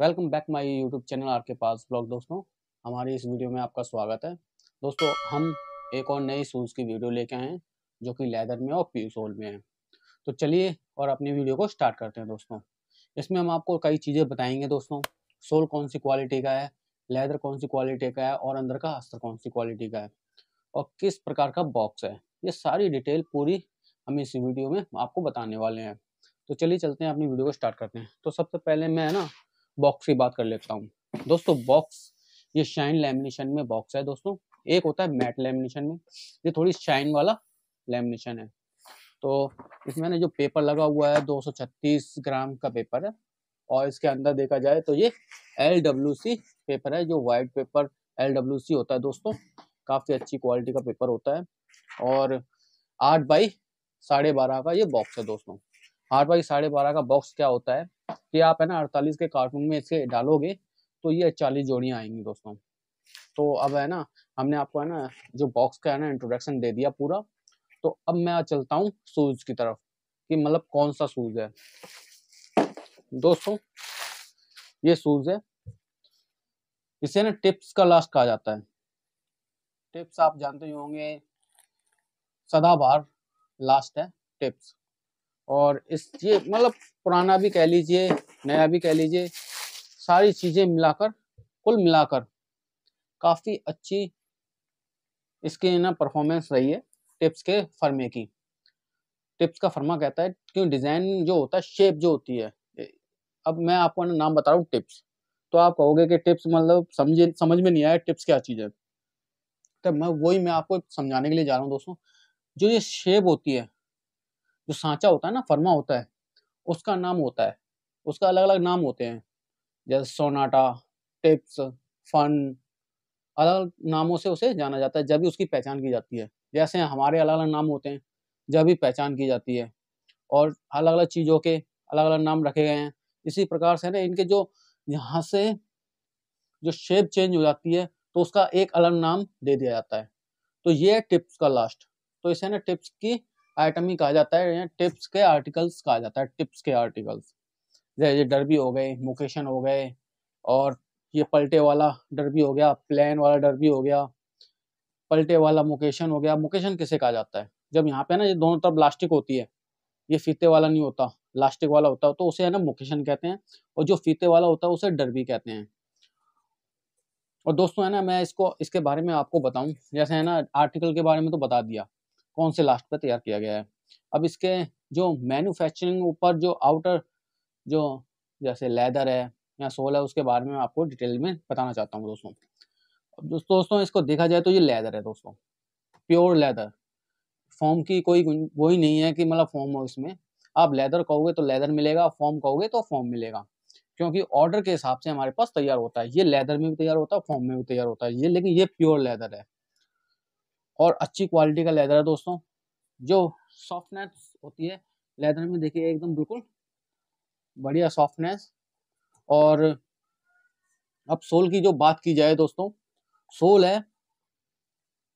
welcome back my YouTube channel आर के पास ब्लॉग दोस्तों हमारी इस वीडियो में आपका स्वागत है दोस्तों हम एक और नए शूज़ की वीडियो लेके आए हैं जो कि लेदर में और प्यू सोल में है तो चलिए और अपनी वीडियो को स्टार्ट करते हैं दोस्तों इसमें हम आपको कई चीज़ें बताएंगे दोस्तों सोल कौन सी क्वालिटी का है लेदर कौन सी क्वालिटी का है और अंदर का अस्तर कौन सी क्वालिटी का है और किस प्रकार का बॉक्स है ये सारी डिटेल पूरी हम इस वीडियो में आपको बताने वाले हैं तो चलिए चलते हैं अपनी वीडियो को स्टार्ट करते हैं तो सबसे पहले मैं ना बॉक्स की बात कर लेता हूँ दोस्तों बॉक्स ये शाइन लेमिनेशन में बॉक्स है दोस्तों एक होता है मैट लेमिनेशन में ये थोड़ी शाइन वाला लेमिनेशन है तो इसमें ना जो पेपर लगा हुआ है 236 ग्राम का पेपर है और इसके अंदर देखा जाए तो ये एल पेपर है जो वाइट पेपर एल होता है दोस्तों काफ़ी अच्छी क्वालिटी का पेपर होता है और आठ बाई साढ़े बारह का ये बॉक्स है दोस्तों आठ बाई साढ़े बारह का बॉक्स क्या होता है कि आप है ना अड़तालीस के कार्टून में इसे डालोगे तो ये चालीस जोड़ियाँ आएंगी दोस्तों तो अब है ना हमने आपको है ना जो बॉक्स का है ना इंट्रोडक्शन दे दिया पूरा तो अब मैं चलता हूँ सूज की तरफ कि मतलब कौन सा सूज है दोस्तों ये सूज है इसे ना टिप्स का लास्ट कहा जाता है टिप्स आप जानते ही होंगे सदाबहार लास्ट है टिप्स और इस ये मतलब पुराना भी कह लीजिए नया भी कह लीजिए सारी चीज़ें मिलाकर कुल मिलाकर काफ़ी अच्छी इसकी ना परफॉर्मेंस रही है टिप्स के फर्मे की टिप्स का फर्मा कहता है क्यों डिज़ाइन जो होता है शेप जो होती है अब मैं आपको ना नाम बता रहा हूँ टिप्स तो आप कहोगे कि टिप्स मतलब समझे समझ में नहीं आया टिप्स क्या चीज़ है तो मैं वही मैं आपको समझाने के लिए जा रहा हूँ दोस्तों जो ये शेप होती है जो सांचा होता है ना फर्मा होता है उसका नाम होता है उसका अलग अलग नाम होते हैं जैसे सोनाटा टिप्स फन अलग अलग नामों से उसे जाना जाता है जब भी उसकी पहचान की जाती है जैसे हमारे अलग अलग नाम होते हैं जब भी पहचान की जाती है और अलग अलग चीज़ों के अलग अलग नाम रखे गए हैं इसी प्रकार से ना इनके जो यहाँ से जो शेप चेंज हो जाती है तो उसका एक अलग नाम दे दिया जाता है तो ये है टिप्स का लास्ट तो इसे ना टिप्स की आइटम ही कहा जाता है या टिप्स के आर्टिकल्स कहा जाता है टिप्स के आर्टिकल्स जैसे डरबी हो गए मोकेशन हो गए और ये पलटे वाला डरबी हो गया प्लेन वाला डरबी हो गया पलटे वाला मोकेशन हो गया मोकेशन किसे कहा जाता है जब यहाँ पे ना ये दोनों तरफ प्लास्टिक होती है ये फीते वाला नहीं होता प्लास्टिक वाला होता है तो उसे है ना मोकेशन कहते हैं और जो फीते वाला होता है उसे डरबी कहते हैं और दोस्तों है ना मैं इसको इसके बारे में आपको बताऊं जैसे है ना आर्टिकल के बारे में तो बता दिया कौन से लास्ट पर तैयार किया गया है अब इसके जो मैन्युफैक्चरिंग ऊपर जो आउटर जो जैसे लेदर है या सोल है उसके बारे में आपको डिटेल में बताना चाहता हूँ दोस्तों अब दोस्तों इसको देखा जाए तो ये लेदर है दोस्तों प्योर लेदर फॉर्म की कोई वो ही नहीं है कि मतलब फॉर्म हो इसमें आप लेदर कहोगे तो लेदर मिलेगा फॉर्म कहोगे तो फॉर्म मिलेगा क्योंकि ऑर्डर के हिसाब से हमारे पास तैयार होता है ये लेदर में भी तैयार होता है फॉर्म में भी तैयार होता है ये लेकिन ये प्योर लेदर है और अच्छी क्वालिटी का लेदर है दोस्तों जो सॉफ्टनेस होती है लेदर में देखिए एकदम बिल्कुल बढ़िया सॉफ्टनेस और अब सोल की जो बात की जाए दोस्तों सोल है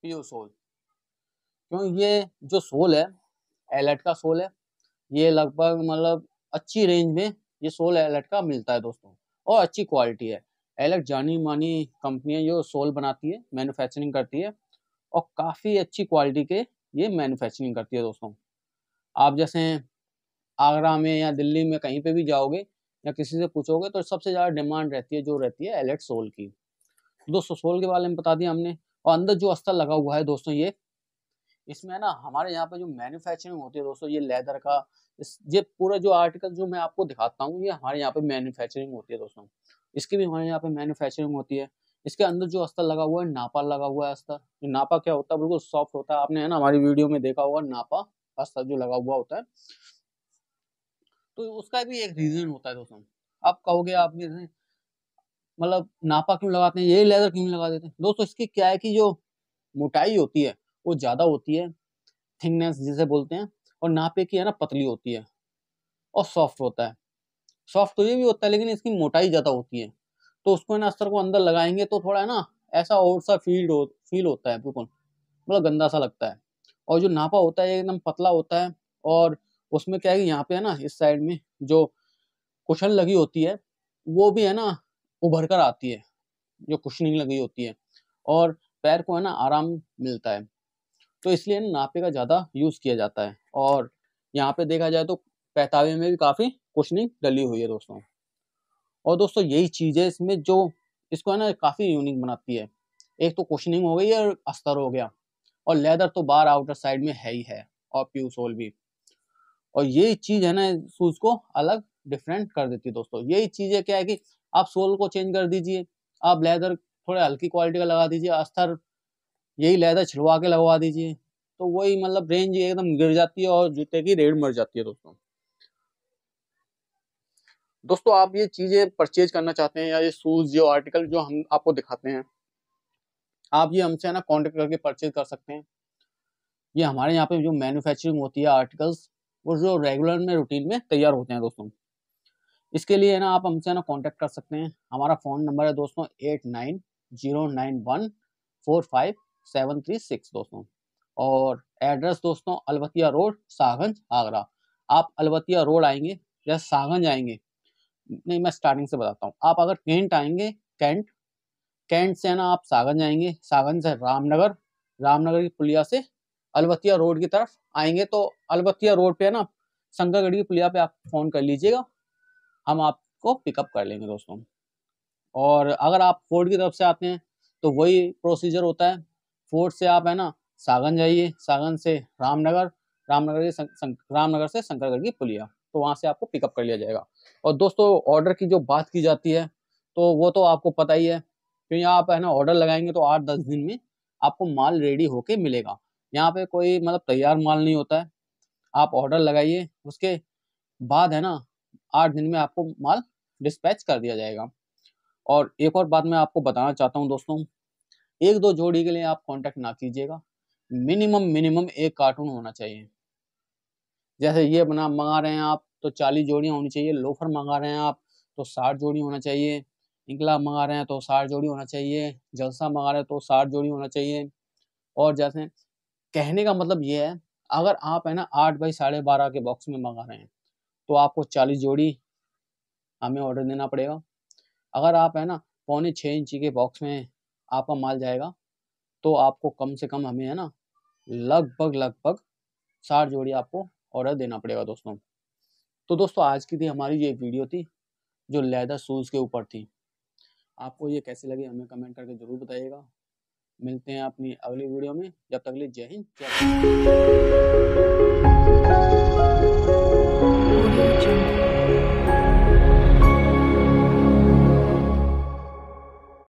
प्योर सोल क्योंकि ये जो सोल है एलेट का सोल है ये लगभग मतलब अच्छी रेंज में ये सोल एलेट का मिलता है दोस्तों और अच्छी क्वालिटी है एलेट जानी मानी कंपनी है जो सोल बनाती है मैन्युफैक्चरिंग करती है और काफ़ी अच्छी क्वालिटी के ये मैन्युफैक्चरिंग करती है दोस्तों आप जैसे आगरा में या दिल्ली में कहीं पे भी जाओगे या किसी से पूछोगे तो सबसे ज़्यादा डिमांड रहती है जो रहती है एलेट सोल की दोस्तों सोल के बारे में बता दिया हमने और अंदर जो अस्तर लगा हुआ है दोस्तों ये इसमें है ना हमारे यहाँ पे जो मैन्युफैक्चरिंग होती है दोस्तों ये लेदर का इस ये पूरा जो आर्टिकल जो मैं आपको दिखाता हूँ ये हमारे यहाँ पे मैन्युफैक्चरिंग होती है दोस्तों इसकी भी हमारे यहाँ पे मैन्युफैक्चरिंग होती है इसके अंदर जो अस्तर लगा हुआ है नापा लगा हुआ है अस्तर जो नापा क्या होता है बिल्कुल सॉफ्ट होता है आपने है ना हमारी वीडियो में देखा होगा नापा अस्तर जो लगा हुआ होता है तो उसका भी एक रीजन होता है दोस्तों आप कहोगे आप मतलब नापा क्यों लगाते हैं ये लेदर क्यों लगा देते हैं दोस्तों इसकी क्या है कि जो मोटाई होती है वो ज़्यादा होती है थिकनेस जिसे बोलते हैं और नापे की है ना पतली होती है और सॉफ्ट होता है सॉफ्ट तो ये भी होता है लेकिन इसकी मोटाई ज़्यादा होती है तो उसको है ना अस्तर को अंदर लगाएंगे तो थोड़ा है ना ऐसा और सा फील हो फील होता है बिल्कुल मतलब गंदा सा लगता है और जो नापा होता है एकदम पतला होता है और उसमें क्या है यहाँ पे है ना इस साइड में जो कुशन लगी होती है वो भी है ना उभर कर आती है जो कुशनिंग लगी होती है और पैर को है ना आराम मिलता है तो इसलिए ना नापे का ज़्यादा यूज़ किया जाता है और यहाँ पे देखा जाए तो पैतावे में भी काफ़ी कुशनिंग डली हुई है दोस्तों और दोस्तों यही चीज़ है इसमें जो इसको है ना काफ़ी यूनिक बनाती है एक तो क्वेश्चनिंग हो गई और अस्तर हो गया और लेदर तो बार आउटर साइड में है ही है और प्यू सोल भी और यही चीज़ है ना शूज़ को अलग डिफरेंट कर देती है दोस्तों यही चीज़ है क्या है कि आप सोल को चेंज कर दीजिए आप लेदर थोड़े हल्की क्वालिटी का लगा दीजिए अस्तर यही लेदर छिड़वा के लगवा दीजिए तो वही मतलब रेंज एकदम गिर जाती है और जूते की रेड मर जाती है दोस्तों दोस्तों आप ये चीज़ें परचेज करना चाहते हैं या ये शूज़ जो आर्टिकल जो हम आपको दिखाते हैं आप ये हमसे है ना कॉन्टेक्ट करके परचेज कर सकते हैं ये हमारे यहाँ पे जो मैन्युफैक्चरिंग होती है आर्टिकल्स वो जो रेगुलर में रूटीन में तैयार होते हैं दोस्तों इसके लिए ना आप हमसे ना कांटेक्ट कर सकते हैं हमारा फ़ोन नंबर है दोस्तों eight nine zero nine one four five seven three six दोस्तों और एड्रेस दोस्तों अलवतिया रोड सागंज आगरा आप अलवतिया रोड आएंगे या सागंज आएंगे नहीं मैं स्टार्टिंग से बताता हूँ आप अगर कैंट आएंगे कैंट कैंट से है ना आप सागन जाएंगे सागन से रामनगर रामनगर की पुलिया से अलबतिया रोड की तरफ आएंगे तो अलबतिया रोड पे है ना शंकरगढ़ की पुलिया पे आप फ़ोन कर लीजिएगा हम आपको पिकअप कर लेंगे दोस्तों और अगर आप फोर्ट की तरफ से आते हैं तो वही प्रोसीजर होता है फोर्ट से आप है ना सागन जाइए सागन से रामनगर रामनगर के रामनगर से शंकरगढ़ की पुलिया तो वहाँ से आपको पिकअप कर लिया जाएगा और दोस्तों ऑर्डर की जो बात की जाती है तो वो तो आपको पता ही है क्योंकि आप है ना ऑर्डर लगाएंगे तो आठ दस दिन में आपको माल रेडी होके मिलेगा यहाँ पे कोई मतलब तैयार माल नहीं होता है आप ऑर्डर लगाइए उसके बाद है ना आठ दिन में आपको माल डिस्पैच कर दिया जाएगा और एक और बात मैं आपको बताना चाहता हूँ दोस्तों एक दो जोड़ी के लिए आप कांटेक्ट ना कीजिएगा मिनिमम मिनिमम एक कार्टून होना चाहिए जैसे ये बना मंगा रहे हैं आप तो चालीस जोड़ियाँ होनी चाहिए लोफर मंगा रहे हैं आप तो साठ जोड़ी होना चाहिए इंकलाब मंगा रहे हैं तो साठ जोड़ी होना चाहिए जलसा मंगा रहे हैं तो साठ जोड़ी होना चाहिए और जैसे कहने का मतलब ये है अगर आप है ना आठ बाई साढ़े बारह के बॉक्स में मंगा रहे हैं तो आपको चालीस जोड़ी हमें ऑर्डर देना पड़ेगा अगर आप है ना पौने छः इंची के बॉक्स में आपका माल जाएगा तो आपको कम से कम हमें है ना लगभग लगभग साठ जोड़ी आपको ऑर्डर देना पड़ेगा दोस्तों तो दोस्तों आज की थी हमारी ये वीडियो थी जो लेदर शूज़ के ऊपर थी आपको ये कैसे लगे हमें कमेंट करके ज़रूर बताइएगा मिलते हैं अपनी अगली वीडियो में जब तक ले जय हिंद जय